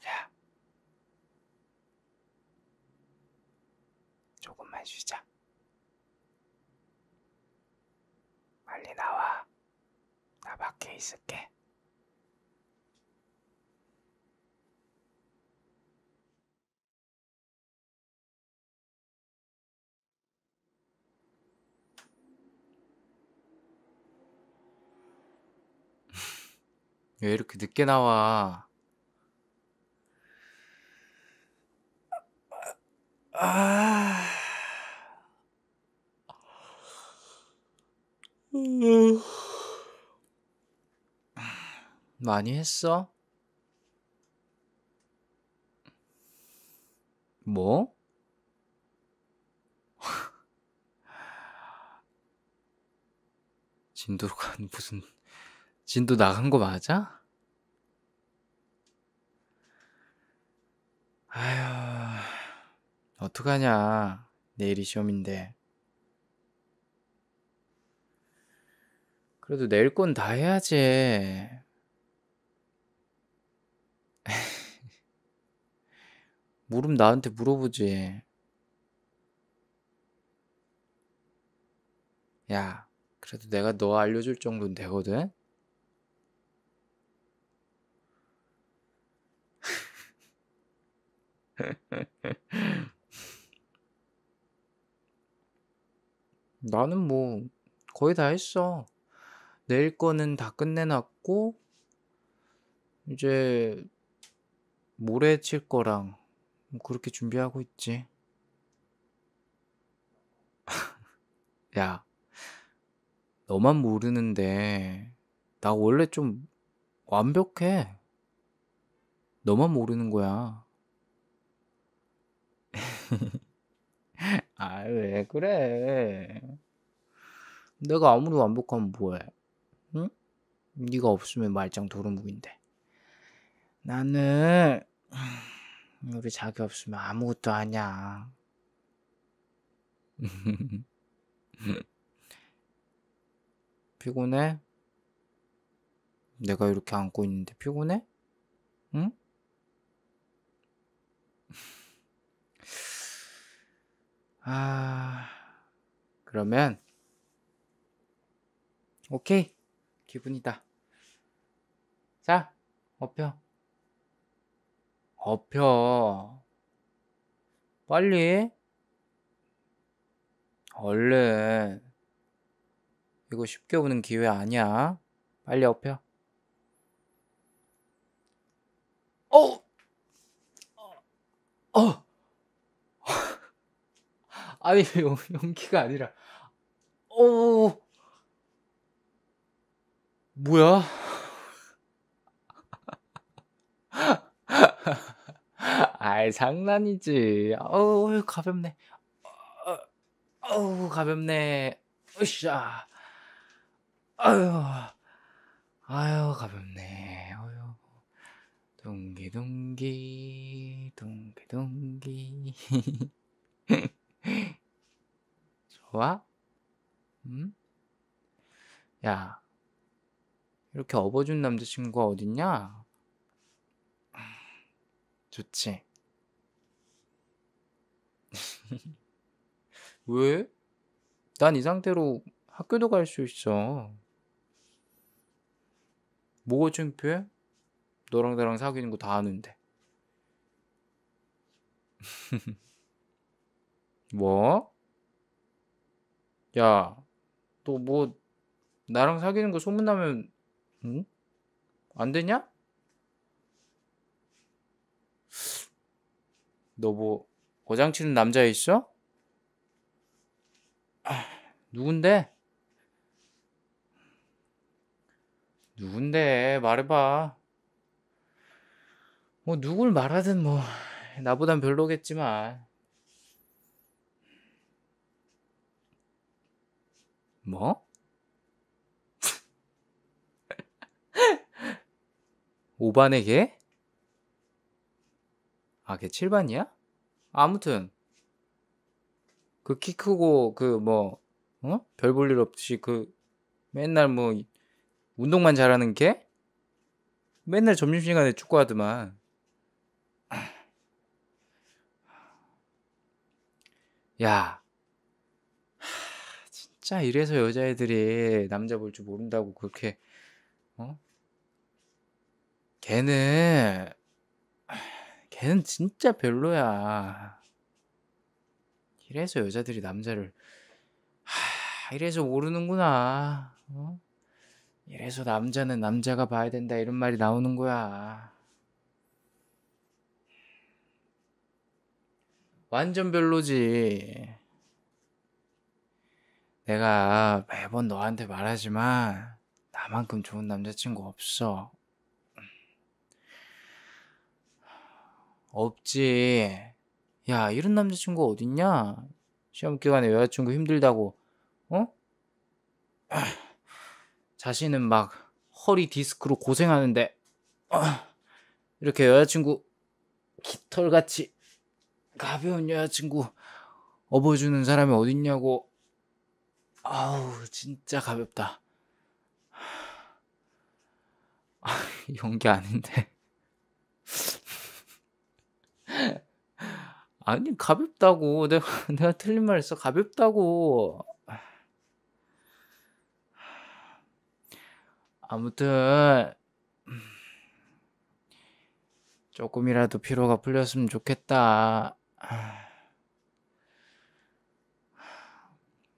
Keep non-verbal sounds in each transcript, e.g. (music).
자 조금만 쉬자. 빨리 나와. 나 밖에 있을게. (laughs) 왜 이렇게 늦게 나와? 아. 많이 했어? 뭐? (laughs) 진도가 무슨 진도 나간 거 맞아? 아휴 어떡하냐. 내일이 시험인데. 그래도 내일 건다 해야지. 물음 (laughs) 나한테 물어보지. 야, 그래도 내가 너 알려줄 정도는 되거든? (laughs) 나는 뭐 거의 다 했어. 내일 거는 다 끝내놨고, 이제 모레 칠 거랑 뭐 그렇게 준비하고 있지. (laughs) 야, 너만 모르는데, 나 원래 좀 완벽해. 너만 모르는 거야. (laughs) 아, 왜 그래. 내가 아무리 완복하면 뭐해? 응? 네가 없으면 말짱 도루묵인데. 나는 우리 자기 없으면 아무것도 아니야. (laughs) 피곤해? 내가 이렇게 안고 있는데 피곤해? 응? (laughs) 아, 그러면 오케이 기분이다 자 업혀 업혀 빨리 얼른 이거 쉽게 오는 기회 아니야 빨리 업혀 어! 어! (laughs) 아니 용, 용기가 아니라 뭐야? 아이 장난이지. 어우 가볍네. 어우 가볍네. 으쌰. 아유 아유 가볍네. 어유 동기 동기 동기 동기. 좋아? 응? 음? 야. 이렇게 업어준 남자친구가 어딨냐? 좋지. (laughs) 왜? 난 이 상태로 학교도 갈 수 있어. 뭐가 창피해? 너랑 나랑 사귀는 거 다 아는데. (laughs) 뭐? 야, 너 뭐 나랑 사귀는 거 소문나면 응? 안 되냐? 너뭐 고장치는 남자 있어? 아, 누군데? 누군데 말해봐. 뭐 누굴 말하든 뭐 나보단 별로겠지만. 뭐? 5반에게? 아, 걔 7반이야? 아무튼 그 키 크고 그뭐 어? 별볼 일 없이 그 맨날 뭐 운동만 잘하는 걔? 맨날 점심시간에 축구하더만. (clears throat) 야. 진짜 이래서 여자애들이 남자 볼 줄 모른다고 그렇게 어? 걔는 걔는 진짜 별로야. 이래서 여자들이 남자를 하, 이래서 모르는구나. 어? 이래서 남자는 남자가 봐야 된다 이런 말이 나오는 거야. 완전 별로지. 내가 매번 너한테 말하지만 나만큼 좋은 남자친구 없어. 없지. 야, 이런 남자친구 어딨냐? 시험 기간에 여자친구 힘들다고, 어? (clears throat) 자신은 막 허리 디스크로 고생하는데, (clears throat) 이렇게 여자친구 깃털같이 가벼운 여자친구 업어주는 사람이 어딨냐고. 아우, 진짜 가볍다. (clears throat) 아, (laughs) 용기 아닌데. 아니 가볍다고 (laughs) 내가 내가 틀린 말 했어 가볍다고 아무튼 조금이라도 피로가 풀렸으면 좋겠다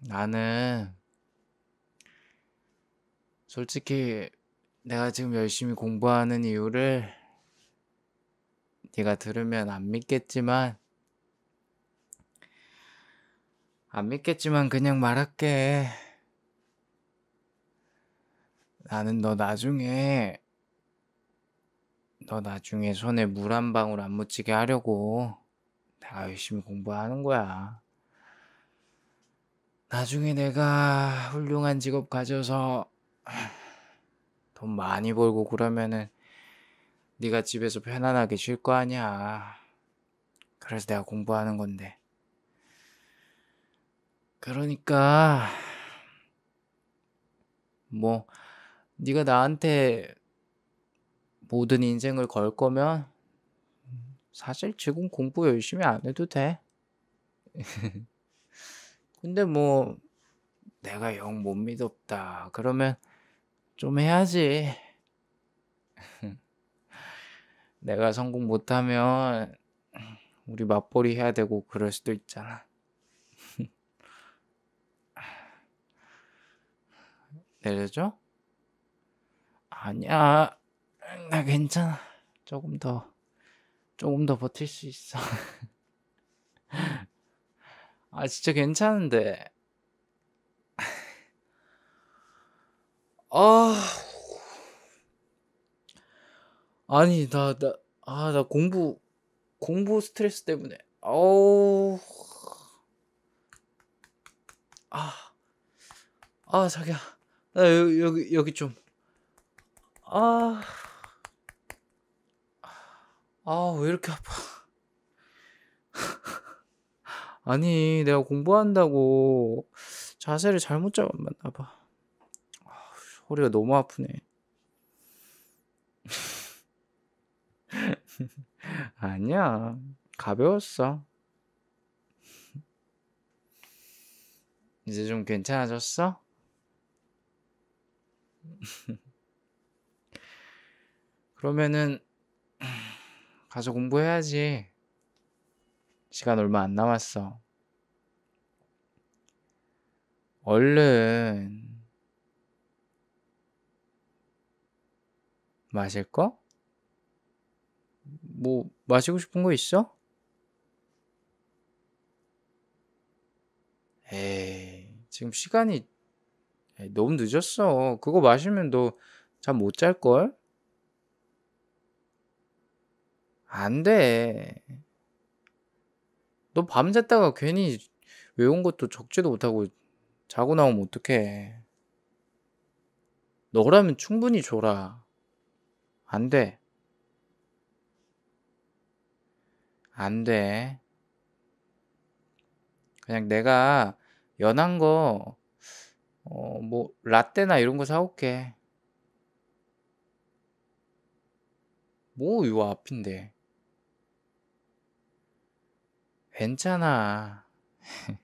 나는 솔직히 내가 지금 열심히 공부하는 이유를 네가 들으면 안 믿겠지만 안 믿겠지만 그냥 말할게. 나는 너 나중에, 너 나중에 손에 물 한 방울 안 묻히게 하려고 내가 열심히 공부하는 거야. 나중에 내가 훌륭한 직업 가져서 돈 많이 벌고 그러면은 네가 집에서 편안하게 쉴 거 아니야. 그래서 내가 공부하는 건데. 그러니까 뭐 네가 나한테 모든 인생을 걸 거면 사실 지금 공부 열심히 안 해도 돼. (laughs) 근데 뭐 내가 영 못 믿었다. 그러면 좀 해야지. (laughs) 내가 성공 못하면 우리 맞벌이 해야 되고 그럴 수도 있잖아. 내려줘? 아니야. 나 괜찮아. 조금 더, 조금 더 버틸 수 있어. (laughs) 아, 진짜 괜찮은데. (laughs) 아. 아니, 나, 나, 아, 나 공부, 공부 스트레스 때문에. 아우 아. 아, 자기야. 아, 여기, 여기, 여기 좀. 아. 아, 왜 이렇게 아파. (laughs) 아니, 내가 공부한다고 자세를 잘못 잡았나 봐. 아, 허리가 너무 아프네. (laughs) 아니야. 가벼웠어. (laughs) 이제 좀 괜찮아졌어? (laughs) 그러면은 가서 공부해야지. 시간 얼마 안 남았어. 얼른 마실 거? 뭐 마시고 싶은 거 있어? 에이, 지금 시간이 너무 늦었어. 그거 마시면 너 잠 못 잘걸? 안 돼. 너 밤잤다가 괜히 외운 것도 적지도 못하고 자고 나오면 어떡해. 너라면 충분히 줘라. 안 돼. 안 돼. 그냥 내가 연한 거 어, 뭐 라떼나 이런 거 사올게. 뭐 요 앞인데. 괜찮아. (laughs)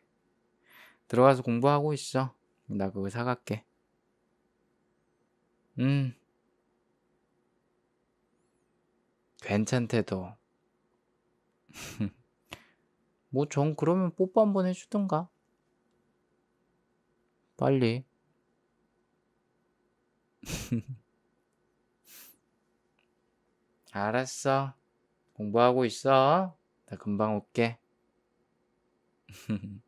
들어가서 공부하고 있어. 나 그거 사갈게. 음. 괜찮대도. (laughs) 뭐전 그러면 뽀뽀 한번 해주던가. 빨리. (laughs) 알았어. 공부하고 있어. 나 금방 올게. (laughs)